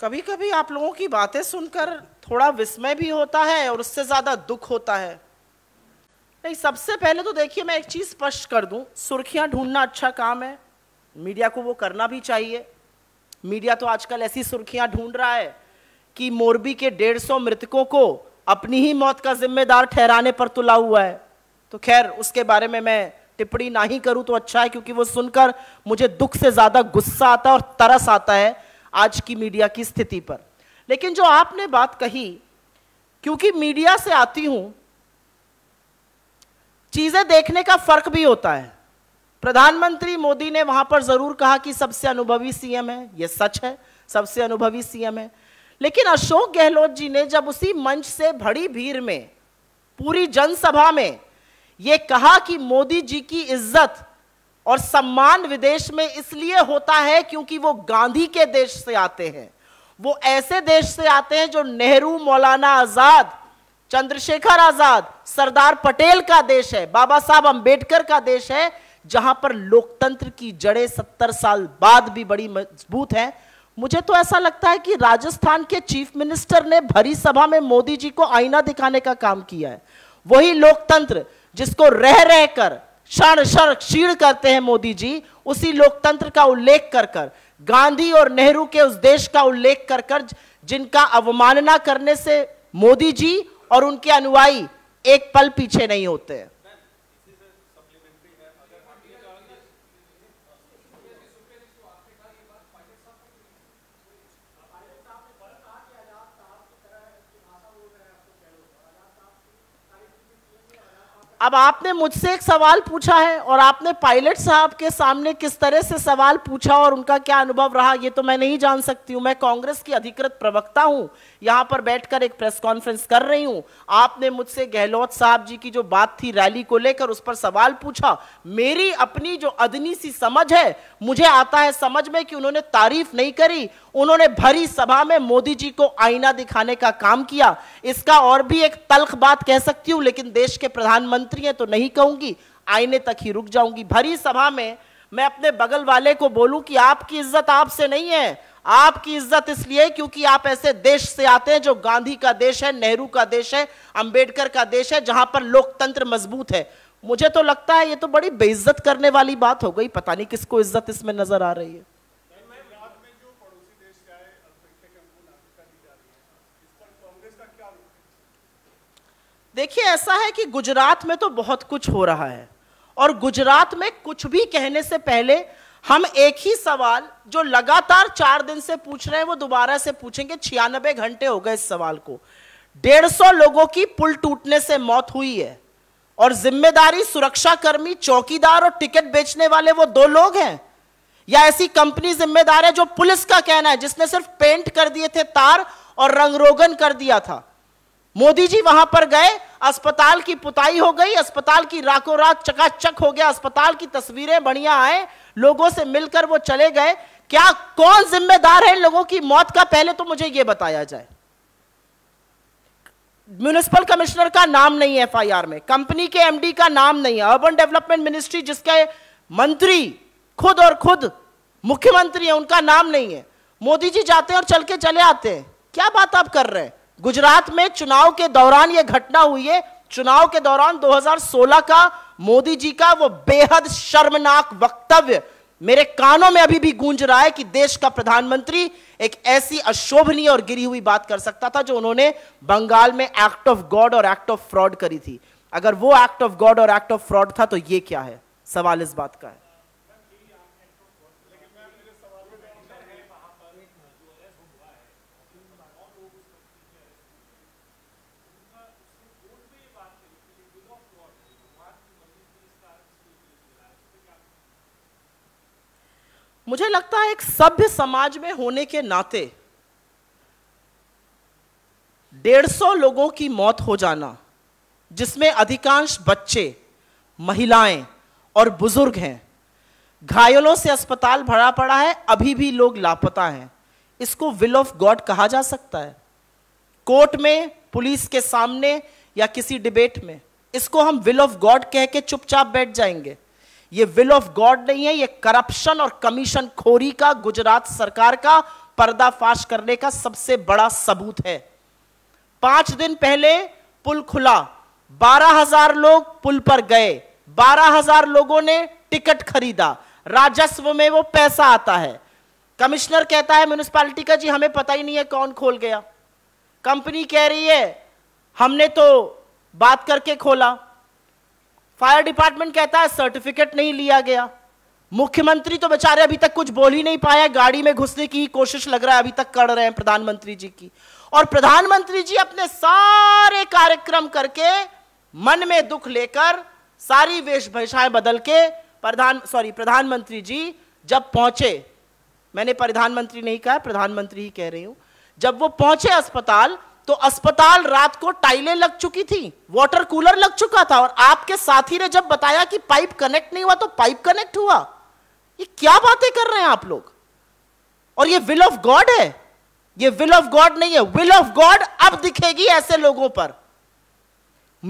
कभी कभी आप लोगों की बातें सुनकर थोड़ा विस्मय भी होता है और उससे ज़्यादा दुख होता है नहीं सबसे पहले तो देखिए मैं एक चीज़ स्पष्ट कर दूं सुर्खियां ढूंढना अच्छा काम है मीडिया को वो करना भी चाहिए मीडिया तो आजकल ऐसी सुर्खियां ढूंढ रहा है कि मोरबी के डेढ़ सौ मृतकों को अपनी ही मौत का जिम्मेदार ठहराने पर तुला हुआ है तो खैर उसके बारे में मैं टिप्पणी ना ही करूं तो अच्छा है क्योंकि वो सुनकर मुझे दुख से ज़्यादा गुस्सा आता है और तरस आता है आज की मीडिया की स्थिति पर लेकिन जो आपने बात कही क्योंकि मीडिया से आती हूं चीजें देखने का फर्क भी होता है प्रधानमंत्री मोदी ने वहां पर जरूर कहा कि सबसे अनुभवी सीएम है यह सच है सबसे अनुभवी सीएम है लेकिन अशोक गहलोत जी ने जब उसी मंच से भड़ी भीड़ में पूरी जनसभा में यह कहा कि मोदी जी की इज्जत और सम्मान विदेश में इसलिए होता है क्योंकि वो गांधी के देश से आते हैं वो ऐसे देश से आते हैं जो नेहरू मौलाना आजाद चंद्रशेखर आजाद सरदार पटेल का देश है बाबा साहब अंबेडकर का देश है जहां पर लोकतंत्र की जड़ें सत्तर साल बाद भी बड़ी मजबूत है मुझे तो ऐसा लगता है कि राजस्थान के चीफ मिनिस्टर ने भरी सभा में मोदी जी को आईना दिखाने का काम किया है वही लोकतंत्र जिसको रह रहकर क्षण क्षण क्षीण करते हैं मोदी जी उसी लोकतंत्र का उल्लेख कर कर गांधी और नेहरू के उस देश का उल्लेख कर कर जिनका अवमानना करने से मोदी जी और उनके अनुयायी एक पल पीछे नहीं होते हैं अब आपने मुझसे एक सवाल पूछा है और आपने पायलट साहब के सामने किस तरह से सवाल पूछा और उनका क्या अनुभव रहा ये तो मैं नहीं जान सकती हूँ मैं कांग्रेस की अधिकृत प्रवक्ता हूँ यहाँ पर बैठकर एक प्रेस कॉन्फ्रेंस कर रही हूँ आपने मुझसे गहलोत साहब जी की जो बात थी रैली को लेकर उस पर सवाल पूछा मेरी अपनी जो अदनी सी समझ है मुझे आता है समझ में कि उन्होंने तारीफ नहीं करी उन्होंने भरी सभा में मोदी जी को आईना दिखाने का काम किया इसका और भी एक तल्ख बात कह सकती हूं लेकिन देश के प्रधानमंत्री हैं तो नहीं कहूंगी आईने तक ही रुक जाऊंगी भरी सभा में मैं अपने बगल वाले को बोलूं कि आपकी इज्जत आपसे नहीं है आपकी इज्जत इसलिए क्योंकि आप ऐसे देश से आते हैं जो गांधी का देश है नेहरू का देश है अंबेडकर का देश है जहां पर लोकतंत्र मजबूत है मुझे तो लगता है ये तो बड़ी बेइज्जत करने वाली बात हो गई पता नहीं किसको इज्जत इसमें नजर आ रही है देखिए ऐसा है कि गुजरात में तो बहुत कुछ हो रहा है और गुजरात में कुछ भी कहने से पहले हम एक ही सवाल जो लगातार चार दिन से पूछ रहे हैं वो दोबारा से पूछेंगे छियानबे घंटे हो गए इस सवाल को डेढ़ सौ लोगों की पुल टूटने से मौत हुई है और जिम्मेदारी सुरक्षाकर्मी चौकीदार और टिकट बेचने वाले वो दो लोग हैं या ऐसी कंपनी जिम्मेदार है जो पुलिस का कहना है जिसने सिर्फ पेंट कर दिए थे तार और रंगरोगन कर दिया था मोदी जी वहां पर गए अस्पताल की पुताई हो गई अस्पताल की राखों राख चकाचक हो गया अस्पताल की तस्वीरें बढ़िया आए लोगों से मिलकर वो चले गए क्या कौन जिम्मेदार है लोगों की मौत का पहले तो मुझे ये बताया जाए म्यूनिसिपल कमिश्नर का नाम नहीं है एफआईआर में कंपनी के एमडी का नाम नहीं है अर्बन डेवलपमेंट मिनिस्ट्री जिसके मंत्री खुद और खुद मुख्यमंत्री है उनका नाम नहीं है मोदी जी जाते हैं और चल के चले आते हैं क्या बात आप कर रहे हैं गुजरात में चुनाव के दौरान यह घटना हुई है चुनाव के दौरान 2016 का मोदी जी का वो बेहद शर्मनाक वक्तव्य मेरे कानों में अभी भी गूंज रहा है कि देश का प्रधानमंत्री एक ऐसी अशोभनीय और गिरी हुई बात कर सकता था जो उन्होंने बंगाल में एक्ट ऑफ गॉड और एक्ट ऑफ फ्रॉड करी थी अगर वो एक्ट ऑफ गॉड और एक्ट ऑफ फ्रॉड था तो ये क्या है सवाल इस बात का है मुझे लगता है एक सभ्य समाज में होने के नाते डेढ़ सौ लोगों की मौत हो जाना जिसमें अधिकांश बच्चे महिलाएं और बुजुर्ग हैं घायलों से अस्पताल भरा पड़ा है अभी भी लोग लापता हैं इसको विल ऑफ गॉड कहा जा सकता है कोर्ट में पुलिस के सामने या किसी डिबेट में इसको हम विल ऑफ गॉड कह के चुपचाप बैठ जाएंगे ये विल ऑफ गॉड नहीं है ये करप्शन और कमीशन खोरी का गुजरात सरकार का पर्दाफाश करने का सबसे बड़ा सबूत है पांच दिन पहले पुल खुला बारह हजार लोग पुल पर गए बारह हजार लोगों ने टिकट खरीदा राजस्व में वो पैसा आता है कमिश्नर कहता है म्यूनिसपैलिटी का जी हमें पता ही नहीं है कौन खोल गया कंपनी कह रही है हमने तो बात करके खोला फायर डिपार्टमेंट कहता है सर्टिफिकेट नहीं लिया गया मुख्यमंत्री तो बेचारे अभी तक कुछ बोल ही नहीं पाया गाड़ी में घुसने की कोशिश लग रहा है अभी तक कर रहे हैं प्रधानमंत्री जी की और प्रधानमंत्री जी अपने सारे कार्यक्रम करके मन में दुख लेकर सारी वेशभूषाएं बदल के प्रधान सॉरी प्रधानमंत्री जी जब पहुंचे मैंने प्रधानमंत्री नहीं कहा प्रधानमंत्री ही कह रही हूं जब वो पहुंचे अस्पताल तो अस्पताल रात को टाइलें लग चुकी थी वाटर कूलर लग चुका था और आपके साथी ने जब बताया कि पाइप कनेक्ट नहीं हुआ तो पाइप कनेक्ट हुआ ये क्या बातें कर रहे हैं आप लोग और ये विल ऑफ गॉड है ये विल ऑफ गॉड नहीं है विल ऑफ गॉड अब दिखेगी ऐसे लोगों पर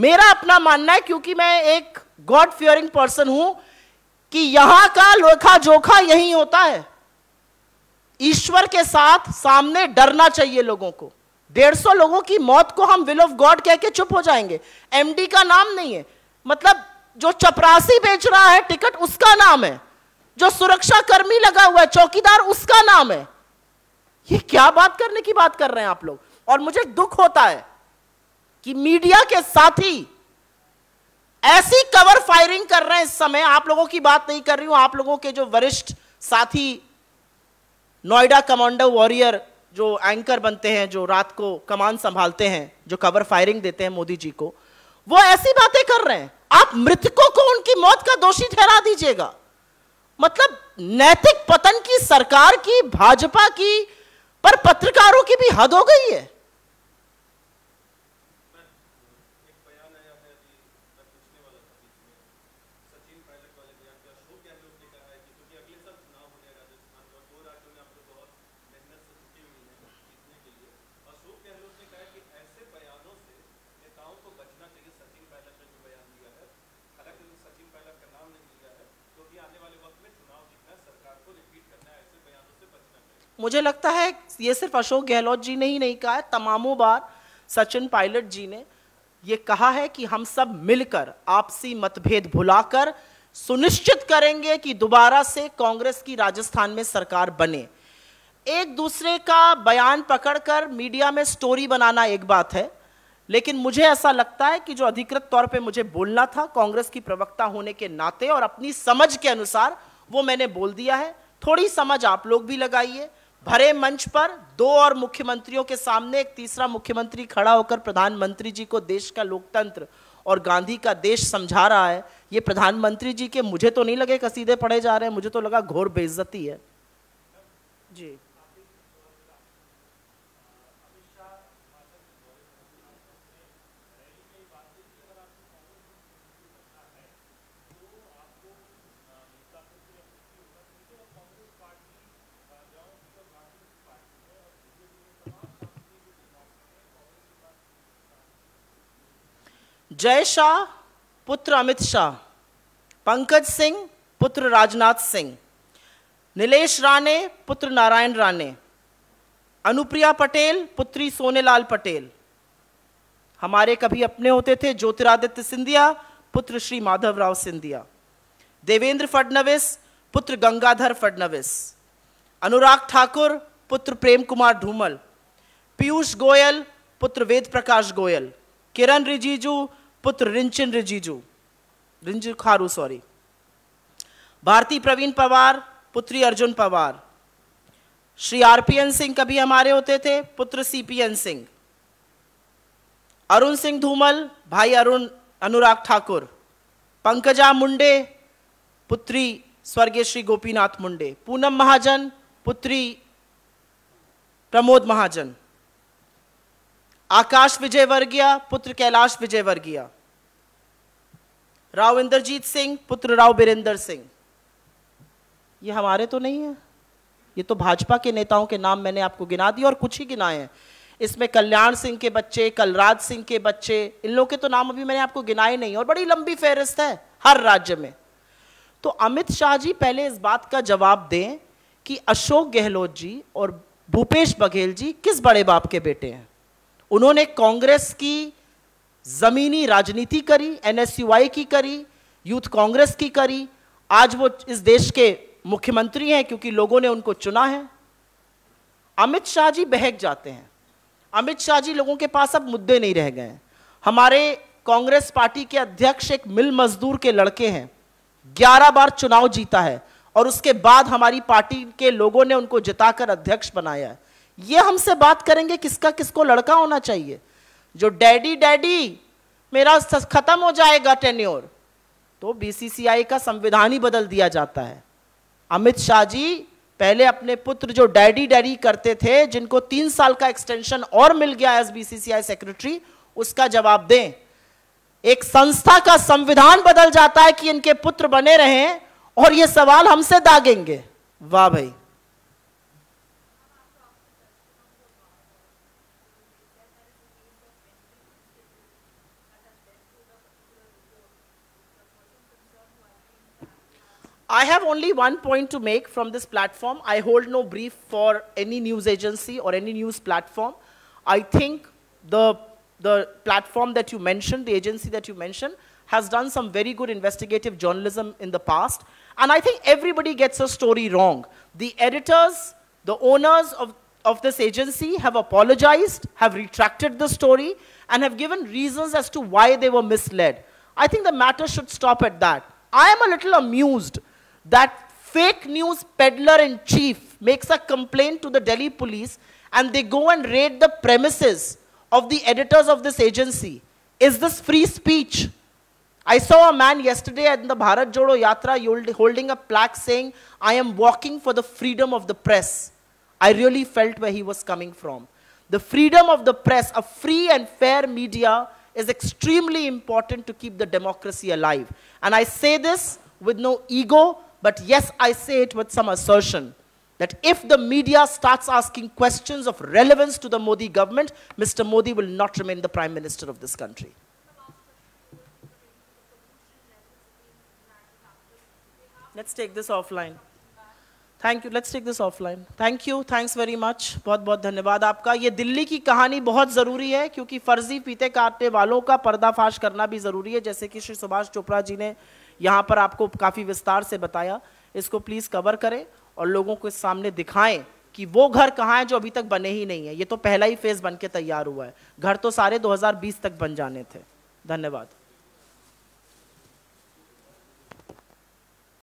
मेरा अपना मानना है क्योंकि मैं एक गॉड फियरिंग पर्सन हूं कि यहां का लोखा जोखा यही होता है ईश्वर के साथ सामने डरना चाहिए लोगों को डेढ़ सौ लोगों की मौत को हम विल ऑफ गॉड कह के चुप हो जाएंगे एमडी का नाम नहीं है मतलब जो चपरासी बेच रहा है टिकट उसका नाम है जो सुरक्षा कर्मी लगा हुआ है चौकीदार उसका नाम है ये क्या बात करने की बात कर रहे हैं आप लोग और मुझे दुख होता है कि मीडिया के साथ ही ऐसी कवर फायरिंग कर रहे हैं इस समय आप लोगों की बात नहीं कर रही हूं आप लोगों के जो वरिष्ठ साथी नोएडा कमांडो वॉरियर जो एंकर बनते हैं जो रात को कमान संभालते हैं जो कवर फायरिंग देते हैं मोदी जी को वो ऐसी बातें कर रहे हैं आप मृतकों को उनकी मौत का दोषी ठहरा दीजिएगा मतलब नैतिक पतन की सरकार की भाजपा की पर पत्रकारों की भी हद हो गई है मुझे लगता है ये सिर्फ अशोक गहलोत जी ने ही नहीं कहा है तमामों बार सचिन पायलट जी ने ये कहा है कि हम सब मिलकर आपसी मतभेद भुलाकर सुनिश्चित करेंगे कि दोबारा से कांग्रेस की राजस्थान में सरकार बने एक दूसरे का बयान पकड़कर मीडिया में स्टोरी बनाना एक बात है लेकिन मुझे ऐसा लगता है कि जो अधिकृत तौर पे मुझे बोलना था कांग्रेस की प्रवक्ता होने के नाते और अपनी समझ के अनुसार वो मैंने बोल दिया है थोड़ी समझ आप लोग भी लगाइए भरे मंच पर दो और मुख्यमंत्रियों के सामने एक तीसरा मुख्यमंत्री खड़ा होकर प्रधानमंत्री जी को देश का लोकतंत्र और गांधी का देश समझा रहा है ये प्रधानमंत्री जी के मुझे तो नहीं लगे कसीदे पढ़े जा रहे हैं मुझे तो लगा घोर बेइज्जती है जी जय शाह पुत्र अमित शाह पंकज सिंह पुत्र राजनाथ सिंह नीलेष राणे पुत्र नारायण राणे अनुप्रिया पटेल पुत्री सोनेलाल पटेल हमारे कभी अपने होते थे ज्योतिरादित्य सिंधिया पुत्र श्री माधवराव सिंधिया देवेंद्र फडणवीस पुत्र गंगाधर फडणवीस अनुराग ठाकुर पुत्र प्रेम कुमार धूमल पीयूष गोयल पुत्र वेद प्रकाश गोयल किरण रिजिजू पुत्र रिंचन रिजिजू रिंजू खारू सॉरी भारती प्रवीण पवार पुत्री अर्जुन पवार श्री आरपीएन सिंह कभी हमारे होते थे पुत्र सीपीएन सिंह अरुण सिंह धूमल भाई अरुण अनुराग ठाकुर पंकजा मुंडे पुत्री स्वर्गीय श्री गोपीनाथ मुंडे पूनम महाजन पुत्री प्रमोद महाजन आकाश विजय वर्गीय पुत्र कैलाश विजय वर्गीय राव इंद्रजीत सिंह पुत्र राव बीरेंद्र सिंह ये हमारे तो नहीं है ये तो भाजपा के नेताओं के नाम मैंने आपको गिना दिए और कुछ ही गिनाए हैं इसमें कल्याण सिंह के बच्चे कलराज सिंह के बच्चे इन लोग के तो नाम अभी मैंने आपको गिनाए नहीं और बड़ी लंबी फहरिस्त है हर राज्य में तो अमित शाह जी पहले इस बात का जवाब दें कि अशोक गहलोत जी और भूपेश बघेल जी किस बड़े बाप के बेटे हैं उन्होंने कांग्रेस की जमीनी राजनीति करी एनएसयूआई की करी यूथ कांग्रेस की करी आज वो इस देश के मुख्यमंत्री हैं क्योंकि लोगों ने उनको चुना है अमित शाह जी बहक जाते हैं अमित शाह जी लोगों के पास अब मुद्दे नहीं रह गए हमारे कांग्रेस पार्टी के अध्यक्ष एक मिल मजदूर के लड़के हैं ग्यारह बार चुनाव जीता है और उसके बाद हमारी पार्टी के लोगों ने उनको जिताकर अध्यक्ष बनाया है ये हमसे बात करेंगे किसका किसको लड़का होना चाहिए जो डैडी डैडी मेरा खत्म हो जाएगा टेन्योर तो बीसीसीआई का संविधान ही बदल दिया जाता है अमित शाह जी पहले अपने पुत्र जो डैडी डैडी करते थे जिनको तीन साल का एक्सटेंशन और मिल गया एस बीसीसीआई सेक्रेटरी उसका जवाब दें एक संस्था का संविधान बदल जाता है कि इनके पुत्र बने रहें और ये सवाल हमसे दागेंगे वाह भाई I have only one point to make from this platform. I hold no brief for any news agency or any news platform. I think the, the platform that you mentioned, the agency that you mentioned, has done some very good investigative journalism in the past. And I think everybody gets a story wrong. The editors, the owners of, of this agency have apologized, have retracted the story, and have given reasons as to why they were misled. I think the matter should stop at that. I am a little amused that fake news peddler in chief makes a complaint to the Delhi police and they go and raid the premises of the editors of this agency. Is this free speech? I saw a man yesterday at the Bharat Jodo Yatra holding a plaque saying, I am walking for the freedom of the press. I really felt where he was coming from. The freedom of the press, a free and fair media, is extremely important to keep the democracy alive. And I say this with no ego, But yes, I say it with some assertion that if the media starts asking questions of relevance to the Modi government, Mr. Modi will not remain the prime minister of this country. Let's take this offline. Thank you. Let's take this offline. Thank you. Thanks very much. बहुत बहुत धन्यवाद आपका ये दिल्ली की कहानी बहुत ज़रूरी है क्योंकि फर्जी पीते काटने वालों का पर्दाफाश करना भी ज़रूरी है जैसे कि श्री सुभाष चोपड़ा जी ने यहाँ पर आपको काफ़ी विस्तार से बताया इसको प्लीज़ कवर करें और लोगों इस सामने दिखाएं कि वो घर कहाँ है जो अभी तक बने ही नहीं है ये तो पहला ही फेज़ बन के तैयार हुआ है घर तो सारे दो तक बन जाने थे धन्यवाद